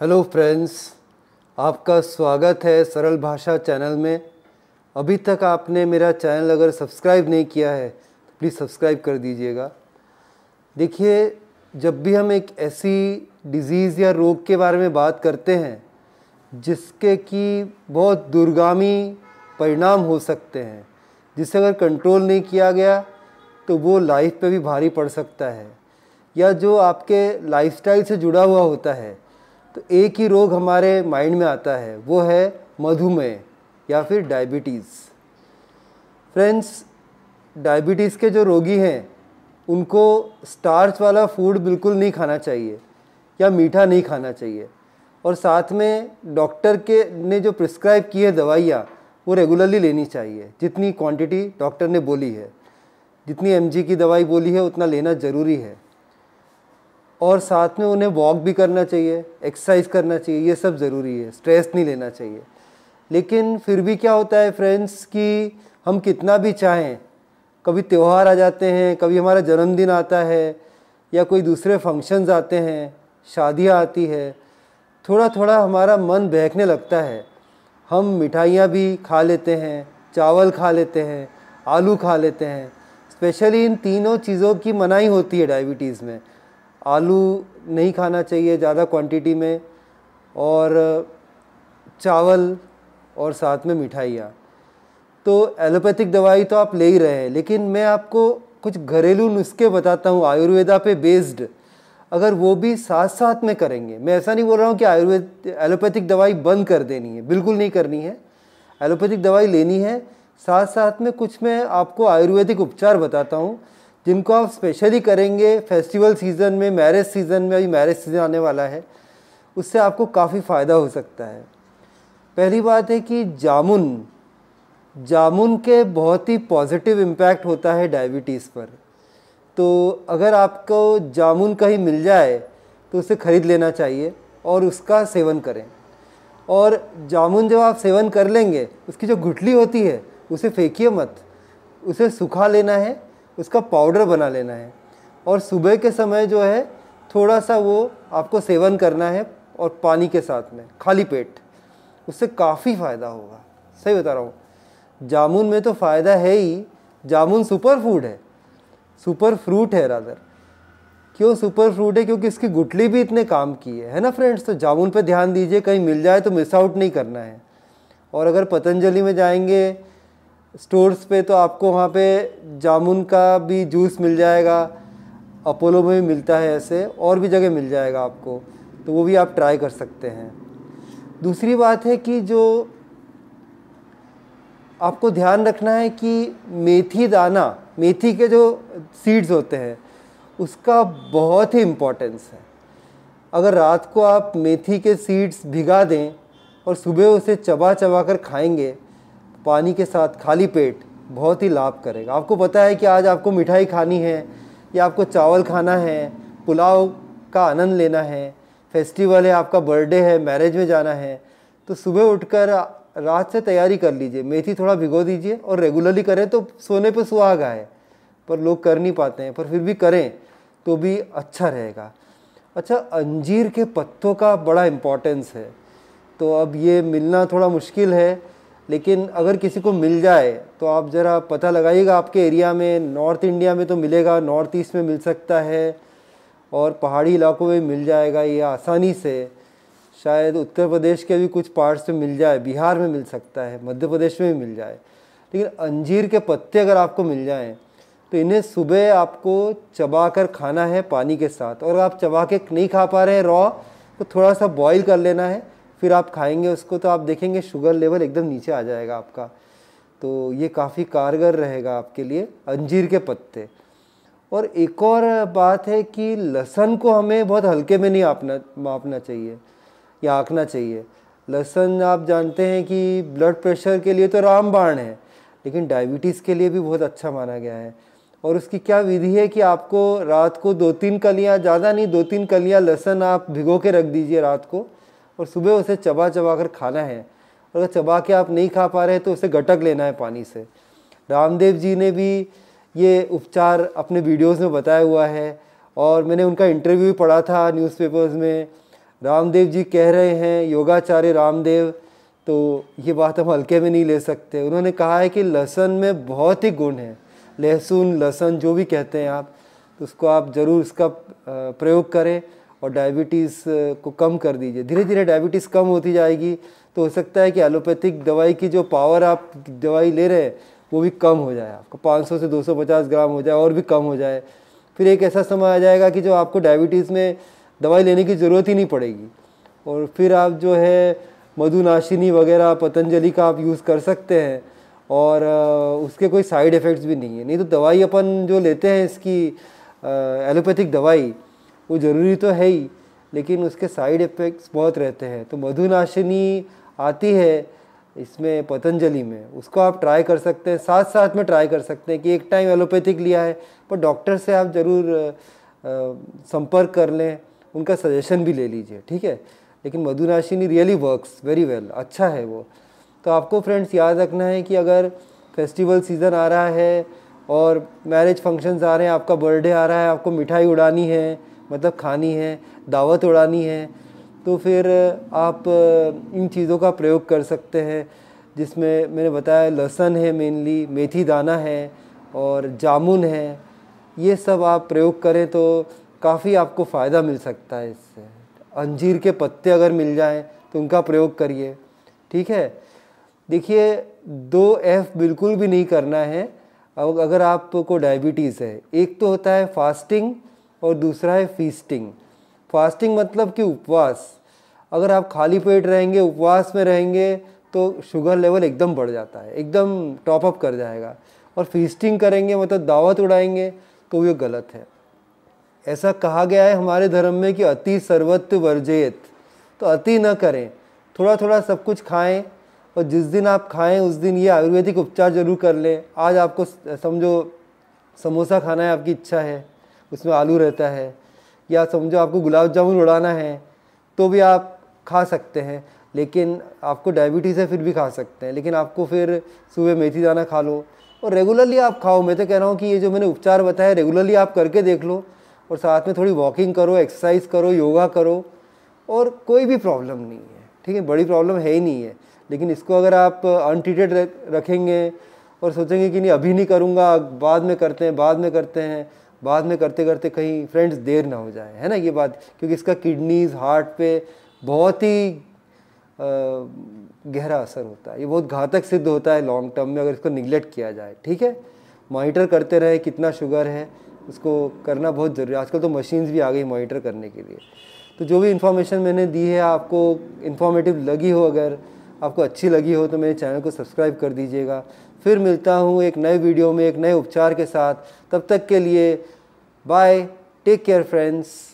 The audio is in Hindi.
हेलो फ्रेंड्स आपका स्वागत है सरल भाषा चैनल में अभी तक आपने मेरा चैनल अगर सब्सक्राइब नहीं किया है तो प्लीज़ सब्सक्राइब कर दीजिएगा देखिए जब भी हम एक ऐसी डिज़ीज़ या रोग के बारे में बात करते हैं जिसके कि बहुत दुर्गामी परिणाम हो सकते हैं जिसे अगर कंट्रोल नहीं किया गया तो वो लाइफ पे भी भारी पड़ सकता है या जो आपके लाइफस्टाइल से जुड़ा हुआ होता है तो एक ही रोग हमारे माइंड में आता है वो है मधुमेह या फिर डायबिटीज़ फ्रेंड्स डायबिटीज़ के जो रोगी हैं उनको स्टार्च वाला फूड बिल्कुल नहीं खाना चाहिए या मीठा नहीं खाना चाहिए और साथ में डॉक्टर के ने जो प्रिस्क्राइब की है दवाइयाँ वो रेगुलरली लेनी चाहिए जितनी क्वांटिटी डॉक्टर ने बोली है जितनी एम की दवाई बोली है उतना लेना ज़रूरी है और साथ में उन्हें वॉक भी करना चाहिए एक्सरसाइज करना चाहिए ये सब ज़रूरी है स्ट्रेस नहीं लेना चाहिए लेकिन फिर भी क्या होता है फ्रेंड्स कि हम कितना भी चाहें कभी त्यौहार आ जाते हैं कभी हमारा जन्मदिन आता है या कोई दूसरे फंक्शंस आते हैं शादियाँ आती है थोड़ा थोड़ा हमारा मन बहकने लगता है हम मिठाइयाँ भी खा लेते हैं चावल खा लेते हैं आलू खा लेते हैं स्पेशली इन तीनों चीज़ों की मनाही होती है डायबिटीज़ में आलू नहीं खाना चाहिए ज़्यादा क्वांटिटी में और चावल और साथ में मिठाइयाँ तो एलोपैथिक दवाई तो आप ले ही रहे हैं लेकिन मैं आपको कुछ घरेलू नुस्खे बताता हूँ आयुर्वेदा पे बेस्ड अगर वो भी साथ साथ में करेंगे मैं ऐसा नहीं बोल रहा हूँ कि आयुर्वेद एलोपैथिक दवाई बंद कर देनी है बिल्कुल नहीं करनी है एलोपैथिक दवाई लेनी है साथ साथ में कुछ मैं आपको आयुर्वेदिक उपचार बताता हूँ जिनको आप स्पेशली करेंगे फेस्टिवल सीज़न में मैरिज सीज़न में अभी मैरिज सीज़न आने वाला है उससे आपको काफ़ी फ़ायदा हो सकता है पहली बात है कि जामुन जामुन के बहुत ही पॉजिटिव इम्पैक्ट होता है डायबिटीज़ पर तो अगर आपको जामुन कहीं मिल जाए तो उसे ख़रीद लेना चाहिए और उसका सेवन करें और जामुन जब आप सेवन कर लेंगे उसकी जो गुठली होती है उसे फेंकिए मत उसे सुखा लेना है उसका पाउडर बना लेना है और सुबह के समय जो है थोड़ा सा वो आपको सेवन करना है और पानी के साथ में खाली पेट उससे काफ़ी फ़ायदा होगा सही बता रहा हूँ जामुन में तो फ़ायदा है ही जामुन सुपर फूड है सुपर फ्रूट है रादर क्यों सुपर फ्रूट है क्योंकि इसकी गुटली भी इतने काम की है है ना फ्रेंड्स तो जामुन पर ध्यान दीजिए कहीं मिल जाए तो मिस आउट नहीं करना है और अगर पतंजलि में जाएंगे स्टोर्स पे तो आपको वहाँ पे जामुन का भी जूस मिल जाएगा अपोलो में भी मिलता है ऐसे और भी जगह मिल जाएगा आपको तो वो भी आप ट्राई कर सकते हैं दूसरी बात है कि जो आपको ध्यान रखना है कि मेथी दाना मेथी के जो सीड्स होते हैं उसका बहुत ही इम्पोर्टेंस है अगर रात को आप मेथी के सीड्स भिगा दें और सुबह उसे चबा चबा कर खाएंगे पानी के साथ खाली पेट बहुत ही लाभ करेगा आपको पता है कि आज आपको मिठाई खानी है या आपको चावल खाना है पुलाव का आनंद लेना है फेस्टिवल है आपका बर्थडे है मैरिज में जाना है तो सुबह उठकर रात से तैयारी कर लीजिए मेथी थोड़ा भिगो दीजिए और रेगुलरली करें तो सोने पर सुहाग आए पर लोग कर नहीं पाते हैं पर फिर भी करें तो भी अच्छा रहेगा अच्छा अंजीर के पत्तों का बड़ा इम्पोर्टेंस है तो अब ये मिलना थोड़ा मुश्किल है लेकिन अगर किसी को मिल जाए तो आप ज़रा पता लगाइएगा आपके एरिया में नॉर्थ इंडिया में तो मिलेगा नॉर्थ ईस्ट में मिल सकता है और पहाड़ी इलाकों में मिल जाएगा ये आसानी से शायद उत्तर प्रदेश के भी कुछ पार्ट्स में मिल जाए बिहार में मिल सकता है मध्य प्रदेश में भी मिल जाए लेकिन अंजीर के पत्ते अगर आपको मिल जाएँ तो इन्हें सुबह आपको चबा कर खाना है पानी के साथ और आप चबा के नहीं खा पा रहे हैं रॉ तो थोड़ा सा बॉईल कर लेना है फिर आप खाएंगे उसको तो आप देखेंगे शुगर लेवल एकदम नीचे आ जाएगा आपका तो ये काफ़ी कारगर रहेगा आपके लिए अंजीर के पत्ते और एक और बात है कि लहसन को हमें बहुत हल्के में नहीं आपना मापना चाहिए या आँखना चाहिए लहसन आप जानते हैं कि ब्लड प्रेशर के लिए तो रामबाण है लेकिन डायबिटीज़ के लिए भी बहुत अच्छा माना गया है और उसकी क्या विधि है कि आपको रात को दो तीन कलियाँ ज़्यादा नहीं दो तीन कलियाँ लहसन आप भिगो के रख दीजिए रात को और सुबह उसे चबा चबा कर खाना है और अगर चबा के आप नहीं खा पा रहे तो उसे गटक लेना है पानी से रामदेव जी ने भी ये उपचार अपने वीडियोस में बताया हुआ है और मैंने उनका इंटरव्यू भी पढ़ा था न्यूज़पेपर्स में रामदेव जी कह रहे हैं योगाचार्य रामदेव तो ये बात हम हल्के में नहीं ले सकते उन्होंने कहा है कि लहसुन में बहुत ही गुण है लहसुन लहसुन जो भी कहते हैं आप तो उसको आप ज़रूर उसका प्रयोग करें और डायबिटीज़ को कम कर दीजिए धीरे धीरे डायबिटीज़ कम होती जाएगी तो हो सकता है कि एलोपैथिक दवाई की जो पावर आप दवाई ले रहे हैं वो भी कम हो जाए आपको 500 से 250 ग्राम हो जाए और भी कम हो जाए फिर एक ऐसा समय आ जाएगा कि जो आपको डायबिटीज़ में दवाई लेने की ज़रूरत ही नहीं पड़ेगी और फिर आप जो है मधुनाशिनी वगैरह पतंजलि का आप यूज़ कर सकते हैं और उसके कोई साइड इफ़ेक्ट्स भी नहीं है नहीं तो दवाई अपन जो लेते हैं इसकी एलोपैथिक दवाई वो ज़रूरी तो है ही लेकिन उसके साइड इफ़ेक्ट्स बहुत रहते हैं तो मधुनाशिनी आती है इसमें पतंजलि में उसको आप ट्राई कर सकते हैं साथ साथ में ट्राई कर सकते हैं कि एक टाइम एलोपैथिक लिया है पर डॉक्टर से आप ज़रूर संपर्क कर लें उनका सजेशन भी ले लीजिए ठीक है लेकिन मधुनाशिनी रियली वर्क्स वेरी वेल अच्छा है वो तो आपको फ्रेंड्स याद रखना है कि अगर फेस्टिवल सीज़न आ रहा है और मैरिज फंक्शंस आ रहे हैं आपका बर्थडे आ रहा है आपको मिठाई उड़ानी है मतलब खानी है दावत उड़ानी है तो फिर आप इन चीज़ों का प्रयोग कर सकते हैं जिसमें मैंने बताया लहसुन है मेनली मेथी दाना है और जामुन है ये सब आप प्रयोग करें तो काफ़ी आपको फ़ायदा मिल सकता है इससे अंजीर के पत्ते अगर मिल जाएं तो उनका प्रयोग करिए ठीक है देखिए दो एफ़ बिल्कुल भी नहीं करना है अब अगर आपको डायबिटीज़ है एक तो होता है फास्टिंग और दूसरा है फीसटिंग फास्टिंग मतलब कि उपवास अगर आप खाली पेट रहेंगे उपवास में रहेंगे तो शुगर लेवल एकदम बढ़ जाता है एकदम टॉप अप कर जाएगा और फीसटिंग करेंगे मतलब दावत उड़ाएंगे तो ये गलत है ऐसा कहा गया है हमारे धर्म में कि अति सर्वत्व वर्जयत तो अति न करें थोड़ा थोड़ा सब कुछ खाएं और जिस दिन आप खाएं उस दिन ये आयुर्वेदिक उपचार जरूर कर लें आज आपको समझो समोसा खाना है आपकी इच्छा है उसमें आलू रहता है या समझो आपको गुलाब जामुन उड़ाना है तो भी आप खा सकते हैं लेकिन आपको डायबिटीज़ है फिर भी खा सकते हैं लेकिन आपको फिर सुबह मेथी दाना खा लो और रेगुलरली आप खाओ मैं तो कह रहा हूँ कि ये जो मैंने उपचार बताया रेगुलरली आप करके देख लो और साथ में थोड़ी वॉकिंग करो एक्सरसाइज करो योगा करो और कोई भी प्रॉब्लम नहीं है ठीक है बड़ी प्रॉब्लम है ही नहीं है लेकिन इसको अगर आप अनट्रीटेड रखेंगे और सोचेंगे कि नहीं अभी नहीं करूँगा बाद में करते हैं बाद में करते हैं बाद में करते करते कहीं फ्रेंड्स देर ना हो जाए है ना ये बात क्योंकि इसका किडनीज़ हार्ट पे बहुत ही गहरा असर होता है ये बहुत घातक सिद्ध होता है लॉन्ग टर्म में अगर इसको निगलेक्ट किया जाए ठीक है मॉनिटर करते रहे कितना शुगर है उसको करना बहुत ज़रूरी है आजकल तो मशीन्स भी आ गई मॉनिटर करने के लिए तो जो भी इन्फॉर्मेशन मैंने दी है आपको इन्फॉर्मेटिव लगी हो अगर आपको अच्छी लगी हो तो मेरे चैनल को सब्सक्राइब कर दीजिएगा फिर मिलता हूँ एक नए वीडियो में एक नए उपचार के साथ तब तक के लिए बाय टेक केयर फ्रेंड्स